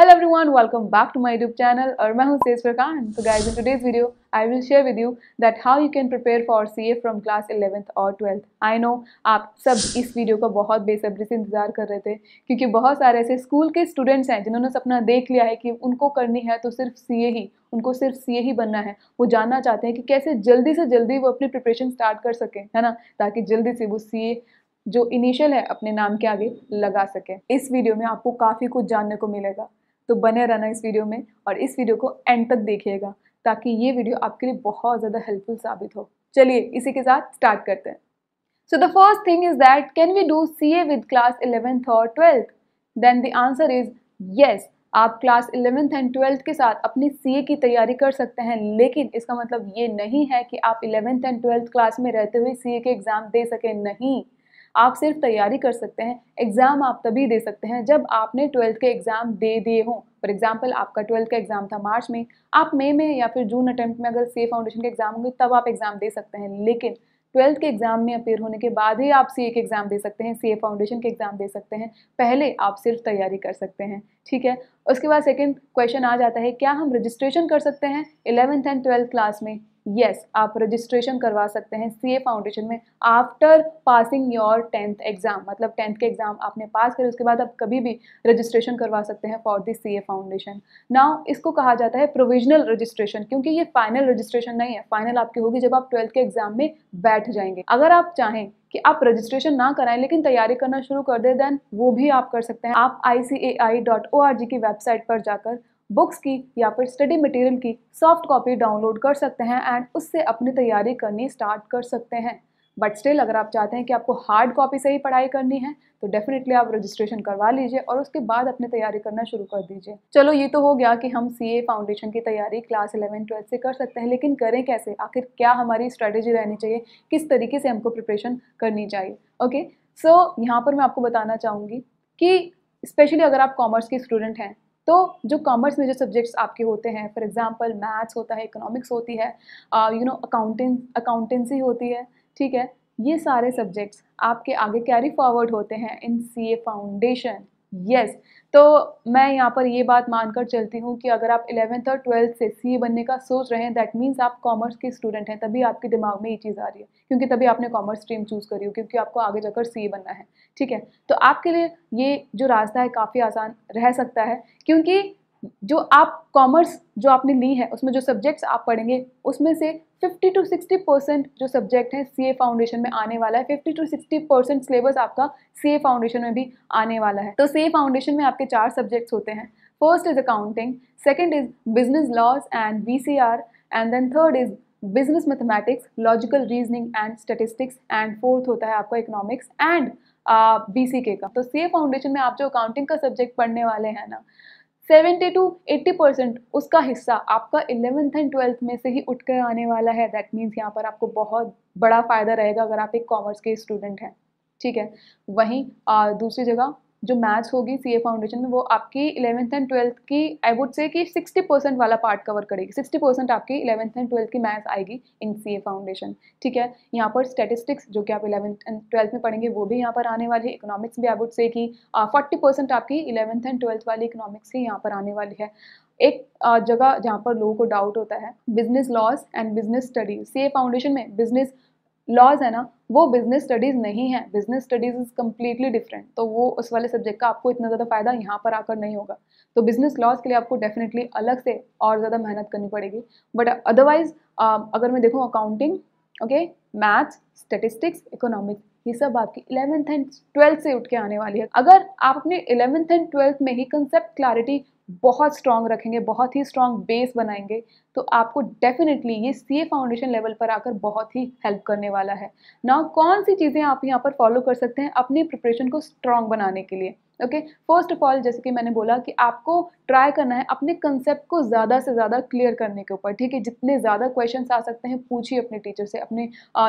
Everyone welcome back to my YouTube channel और मैं हूं सेज प्रकान So guys in today's video I will share with you that how you can prepare for CA from class 11th और twelfth I know आप सब इस video का बहुत बेसब्री से इंतज़ार कर रहे थे क्योंकि बहुत सारे ऐसे स्कूल के स्टूडेंट्स हैं जिन्होंने सपना देख लिया है कि उनको करनी है तो सिर्फ सी ही उनको सिर्फ सी ही बनना है वो जानना चाहते हैं कि कैसे जल्दी से जल्दी वो अपनी प्रिपरेशन स्टार्ट कर सकें है ना ताकि जल्दी से वो सी जो इनिशियल है अपने नाम के आगे लगा सकें इस वीडियो में आपको काफ़ी कुछ जानने को मिलेगा तो बने रहना इस वीडियो में और इस वीडियो को एंड तक देखिएगा ताकि ये वीडियो आपके लिए बहुत ज़्यादा हेल्पफुल साबित हो चलिए इसी के साथ स्टार्ट करते हैं so the first thing is that can we do C A with class eleventh और twelfth then the answer is yes आप क्लास इलेवेंथ एंड ट्वेल्थ के साथ अपनी सी ए की तैयारी कर सकते हैं लेकिन इसका मतलब ये नहीं है कि आप इलेवेंथ एंड ट्वेल्थ क्लास में रहते हुए सी ए के एग्ज़ाम दे सकें नहीं आप सिर्फ तैयारी कर सकते हैं एग्ज़ाम आप तभी दे सकते हैं जब आपने ट्वेल्थ के एग्ज़ाम दे दिए हों फॉर एग्जाम्पल आपका ट्वेल्थ का एग्ज़ाम था मार्च में आप मई में या फिर जून अटैम्प्ट में अगर सी फाउंडेशन के एग्ज़ाम होंगे तब आप एग्ज़ाम दे सकते हैं लेकिन ट्वेल्थ के एग्जाम में अपेयर होने के बाद ही आप सी के एग्जाम दे सकते हैं सी फाउंडेशन के एग्जाम दे सकते हैं पहले आप सिर्फ तैयारी कर सकते हैं ठीक है उसके बाद सेकंड क्वेश्चन आ जाता है क्या हम रजिस्ट्रेशन कर सकते हैं इलेवेंथ एंड ट्वेल्थ क्लास में यस आप रजिस्ट्रेशन करवा सकते हैं सी फाउंडेशन में after passing your tenth exam मतलब टेंथ के एग्ज़ाम आपने पास करे उसके बाद आप कभी भी रजिस्ट्रेशन करवा सकते हैं for the C foundation now इसको कहा जाता है प्रोविजनल रजिस्ट्रेशन क्योंकि ये फाइनल रजिस्ट्रेशन नहीं है फाइनल आपकी होगी जब आप ट्वेल्थ के एग्ज़ाम में बैठ जाएंगे अगर आप चाहें कि आप रजिस्ट्रेशन ना कराएं लेकिन तैयारी करना शुरू कर दें देन वो भी आप कर सकते हैं आप आई की वेबसाइट पर जाकर बुक्स की या फिर स्टडी मटेरियल की सॉफ्ट कॉपी डाउनलोड कर सकते हैं एंड उससे अपनी तैयारी करनी स्टार्ट कर सकते हैं बट स्टिल अगर आप चाहते हैं कि आपको हार्ड कॉपी से ही पढ़ाई करनी है तो डेफिनेटली आप रजिस्ट्रेशन करवा लीजिए और उसके बाद अपनी तैयारी करना शुरू कर दीजिए चलो ये तो हो गया कि हम सी ए फाउंडेशन की तैयारी क्लास इलेवन ट्वेल्थ से कर सकते हैं लेकिन करें कैसे आखिर क्या हमारी स्ट्रेटेजी रहनी चाहिए किस तरीके से हमको प्रिपरेशन करनी चाहिए ओके सो so, यहाँ पर मैं आपको बताना चाहूँगी कि स्पेशली अगर आप कॉमर्स के स्टूडेंट हैं तो जो कॉमर्स में जो सब्जेक्ट्स आपके होते हैं फॉर एग्जांपल मैथ्स होता है इकोनॉमिक्स होती है यू नो अकाउंटेंस अकाउंटेंसी होती है ठीक है ये सारे सब्जेक्ट्स आपके आगे कैरी फॉरवर्ड होते हैं in C A foundation yes yes. तो मैं यहाँ पर ये बात मानकर चलती हूँ कि अगर आप इलेवेंथ और ट्वेल्थ से सी बनने का सोच रहे हैं दैट मीन्स आप कॉमर्स के स्टूडेंट हैं तभी आपके दिमाग में ये चीज़ आ रही है क्योंकि तभी आपने कॉमर्स स्ट्रीम चूज़ करी हो क्योंकि आपको आगे जाकर सी बनना है ठीक है तो आपके लिए ये जो रास्ता है काफ़ी आसान रह सकता है क्योंकि जो आप कॉमर्स जो आपने ली है उसमें जो सब्जेक्ट्स आप पढ़ेंगे उसमें से 50 टू 60 परसेंट जो सब्जेक्ट हैं सी फाउंडेशन में आने वाला है 50 टू 60 परसेंट सिलेबस आपका सी फाउंडेशन में भी आने वाला है तो सी फाउंडेशन में आपके चार सब्जेक्ट्स होते हैं first is accounting second is business laws and B and then third is business mathematics logical reasoning and statistics and fourth होता है आपका इकोनॉमिक्स एंड बी सी के का तो सी फाउंडेशन में आप जो अकाउंटिंग का सब्जेक्ट पढ़ने वाले हैं ना सेवेंटी टू एट्टी परसेंट उसका हिस्सा आपका इलेवेंथ एंड ट्वेल्थ में से ही उठ कर आने वाला है दैट मीन्स यहाँ पर आपको बहुत बड़ा फ़ायदा रहेगा अगर आप एक कॉमर्स के स्टूडेंट हैं ठीक है वहीं दूसरी जगह जो मैथ्स होगी सी फाउंडेशन में वो आपकी इलेवंथ एंड ट्वेल्थ की आई वुड से कि सिक्सटी परसेंट वाला पार्ट कवर करेगी सिक्सटी परसेंट आपकी इलेवंथ एंड ट्वेल्थ की मैथ्स आएगी इन सी फाउंडेशन ठीक है यहाँ पर स्टेटिस्टिक्स जो कि आप इलेवंथ एंड ट्वेल्थ में पढ़ेंगे वो भी यहाँ पर आने वाली है इकोनॉमिक्स भी आई वुड से कि फोर्टी परसेंट आपकी इलेवंथ एंड ट्वेल्थ वाली इकोनॉमिक्स ही यहाँ पर आने वाली है एक जगह जहाँ पर लोगों को डाउट होता है business laws and business study C foundation में बिजनेस लॉज है ना वो बिजनेस स्टडीज़ नहीं है business studies is completely different तो वो उस वाले सब्जेक्ट का आपको इतना ज़्यादा फायदा यहाँ पर आकर नहीं होगा तो बिजनेस लॉज के लिए आपको डेफिनेटली अलग से और ज़्यादा मेहनत करनी पड़ेगी बट अदरवाइज um, अगर मैं देखूँ accounting okay maths statistics economics ये सब आपकी इलेवेंथ एंड ट्वेल्थ से उठ के आने वाली है अगर आप अपने इलेवेंथ एंड ट्वेल्थ में ही कंसेप्ट क्लैरिटी बहुत स्ट्रांग रखेंगे बहुत ही स्ट्रांग बेस बनाएंगे तो आपको डेफिनेटली ये सी ए फाउंडेशन लेवल पर आकर बहुत ही हेल्प करने वाला है ना कौन सी चीज़ें आप यहाँ पर फॉलो कर सकते हैं अपनी प्रिपरेशन को स्ट्रांग बनाने के लिए ओके फर्स्ट ऑफ ऑल जैसे कि मैंने बोला कि आपको ट्राई करना है अपने कंसेप्ट को ज़्यादा से ज़्यादा क्लियर करने के ऊपर ठीक है जितने ज़्यादा क्वेश्चन आ सकते हैं पूछिए अपने टीचर से अपने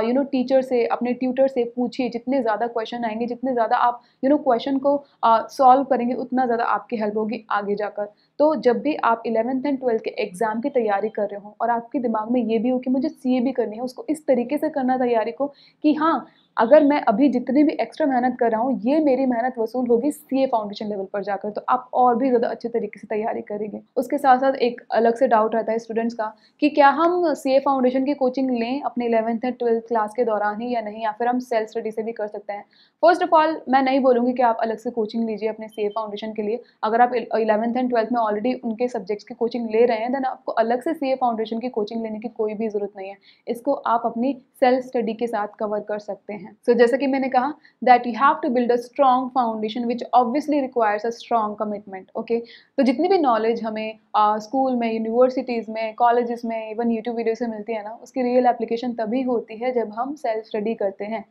यू नो टीचर से अपने ट्यूटर से पूछिए जितने ज़्यादा क्वेश्चन आएंगे जितने ज़्यादा आप यू नो क्वेश्चन को सॉल्व uh, करेंगे उतना ज़्यादा आपकी हेल्प होगी आगे जाकर तो जब भी आप इलेवंथ एंड ट्वेल्थ के एग्ज़ाम की तैयारी कर रहे हो और आपके दिमाग में ये भी हो कि मुझे सी ए भी करनी है उसको इस तरीके से करना तैयारी को कि हाँ अगर मैं अभी जितनी भी एक्स्ट्रा मेहनत कर रहा हूँ ये मेरी मेहनत वसूल होगी सी ए फाउंडेशन लेवल पर जाकर तो आप और भी ज़्यादा अच्छे तरीके से तैयारी करेंगे उसके साथ साथ एक अलग से डाउट रहता है स्टूडेंट्स का कि क्या हम सी ए फाउंडेशन की कोचिंग लें अपने इलेवंथ एंड ट्वेल्थ क्लास के दौरान ही या नहीं या फिर हम सेल्फ स्टडी से भी कर सकते हैं फर्स्ट ऑफ ऑल मैं नहीं बोलूँगी कि आप अलग से कोचिंग लीजिए अपने सी ए फाउंडेशन के लिए अगर आप इलेवंथ एंड ट्वेल्थ में ऑलरेडी उनके सब्जेक्ट्स की कोचिंग ले रहे हैं देन आपको अलग से सी फाउंडेशन की कोचिंग लेने की कोई भी ज़रूरत नहीं है इसको आप अपनी सेल्फ स्टडी के साथ कवर कर सकते हैं सो so, जैसे कि मैंने कहा that you have to build a strong foundation which obviously requires a strong commitment okay तो जितनी भी नॉलेज हमें स्कूल uh, में यूनिवर्सिटीज़ में कॉलेज में इवन यूट्यूब वीडियो से मिलती है ना उसकी रियल एप्लीकेशन तभी होती है जब हम सेल्फ स्टडी करते हैं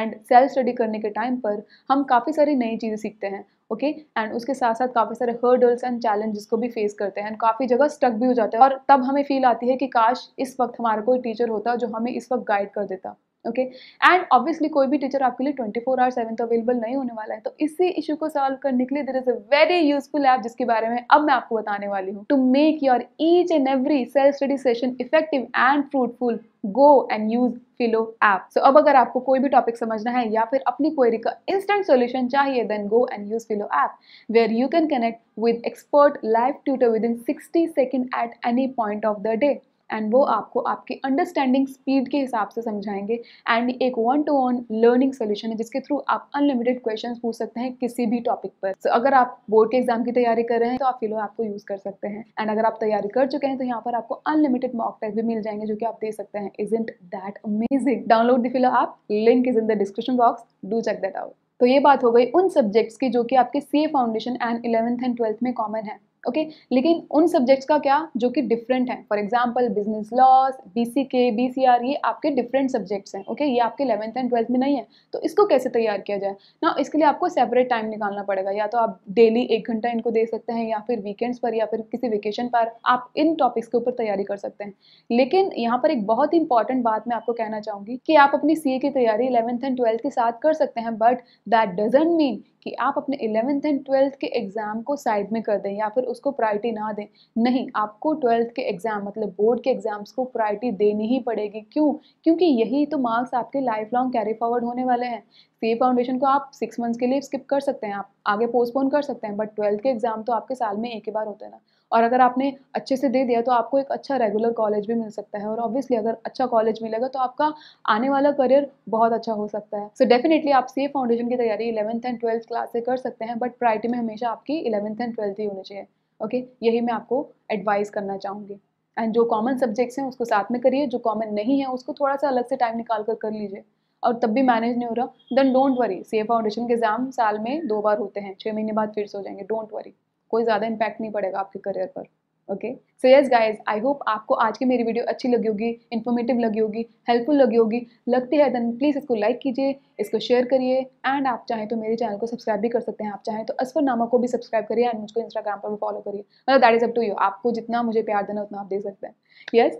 एंड सेल्फ स्टडी करने के टाइम पर हम काफ़ी सारी नई चीज़ें सीखते हैं ओके okay? एंड उसके साथ साथ काफ़ी सारे हर्डल्स एंड चैलेंजेस को भी फेस करते हैं एंड काफ़ी जगह स्टक भी हो जाते हैं और तब हमें फील आती है कि काश इस वक्त हमारा कोई टीचर होता जो हमें इस वक्त गाइड कर देता ओके एंड ऑब्वियसली कोई भी टीचर आपके लिए ट्वेंटी फोर आवर सेवन तो अवेलेबल नहीं होने वाला है तो इसी इशू को सॉल्व करने के लिए there is a very useful app जिसके बारे में अब मैं आपको बताने वाली हूँ to make your each and every self study session effective and fruitful go and use Filo app so अब अगर आपको कोई भी टॉपिक समझना है या फिर अपनी क्वेरी का इंस्टेंट सोल्यूशन चाहिए then go and use Filo app where you can connect with expert live tutor within sixty second at any point of the day and वो आपको आपकी अंडरस्टैंडिंग स्पीड के हिसाब से समझाएंगे एंड एक one to one learning solution है जिसके थ्रू आप अनलिमिटेड क्वेश्चन पूछ सकते हैं किसी भी टॉपिक पर सो so, अगर आप बोर्ड के एग्जाम की तैयारी कर रहे हैं तो आप फिलो आपको यूज़ कर सकते हैं एंड अगर आप तैयारी कर चुके हैं तो यहाँ पर आपको अनलिमिटेड मॉक टेस्ट भी मिल जाएंगे जो कि आप दे सकते हैं isn't that amazing download the Filo app link is in the description box do check that out तो ये बात हो गई उन सब्जेक्ट्स की जो कि आपके C foundation and eleventh and twelfth में कॉमन है ओके okay? लेकिन उन सब्जेक्ट्स का क्या जो कि डिफरेंट है for example business laws B C के बी सी आर ये आपके डिफरेंट सब्जेक्ट्स हैं ओके ये आपके इलेवंथ एंड ट्वेल्थ में नहीं है तो इसको कैसे तैयार किया जाए ना इसके लिए आपको सेपरेट टाइम निकालना पड़ेगा या तो आप डेली एक घंटा इनको दे सकते हैं या फिर वीकेंड्स पर या फिर किसी वेकेशन पर आप इन टॉपिक्स के ऊपर तैयारी कर सकते हैं लेकिन यहाँ पर एक बहुत ही इंपॉर्टेंट बात मैं आपको कहना चाहूँगी कि आप अपनी सी की तैयारी इलेवंथ एंड ट्वेल्थ के साथ कर सकते हैं बट दैट डजेंट मीन कि आप अपने इलेवंथ एंड ट्वेल्थ के एग्जाम को साइड में कर दें या फिर उसको प्रायोरिटी ना दें नहीं आपको ट्वेल्थ के एग्ज़ाम मतलब बोर्ड के एग्ज़ाम्स को प्रायोरिटी देनी ही पड़ेगी क्यों क्योंकि यही तो मार्क्स आपके लाइफ लॉन्ग कैरी फॉरवर्ड होने वाले हैं सी फाउंडेशन को आप सिक्स मंथ्स के लिए स्किप कर सकते हैं आप आगे पोस्टपोन कर सकते हैं बट ट्वेल्थ के एग्ज़ाम तो आपके साल में एक ही बार होते हैं ना और अगर आपने अच्छे से दे दिया तो आपको एक अच्छा रेगुलर कॉलेज भी मिल सकता है और ऑब्वियसली अगर अच्छा कॉलेज मिलेगा तो आपका आने वाला करियर बहुत अच्छा हो सकता है सो so डेफिनेटली आप सी फाउंडेशन की तैयारी इलेवंथ एंड ट्वेल्थ क्लास से कर सकते हैं बट प्रायरिटी में हमेशा आपकी इलेवंथ एंड ट्वेल्थ ही होनी चाहिए ओके यही मैं आपको एडवाइस करना चाहूँगी एंड जो कॉमन सब्जेक्ट्स हैं उसको साथ में करिए जो कॉमन नहीं है उसको थोड़ा सा अलग से टाइम निकाल कर कर लीजिए और तब भी मैनेज नहीं हो रहा then don't worry see foundation के एग्जाम साल में दो बार होते हैं छः महीने बाद फिर से हो जाएंगे डोंट वरी कोई ज़्यादा इम्पैक्ट नहीं पड़ेगा आपके करियर पर okay so yes guys I hope आपको आज की मेरी वीडियो अच्छी लगी होगी इन्फॉर्मेटिव लगी होगी हेल्पफुल लगी होगी लगती है देन प्लीज़ इसको लाइक कीजिए इसको शेयर करिए एंड आप चाहें तो मेरे चैनल को सब्सक्राइब भी कर सकते हैं आप चाहें तो असफर नामा को भी सब्सक्राइब करिए एंड मुझको इंस्टाग्राम पर भी फॉलो करिए मतलब that is up to you आपको जितना मुझे प्यार देना उतना आप दे सकते हैं yes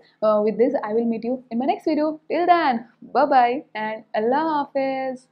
with this I will meet you in my next video till then bye bye and Allah हाफिज़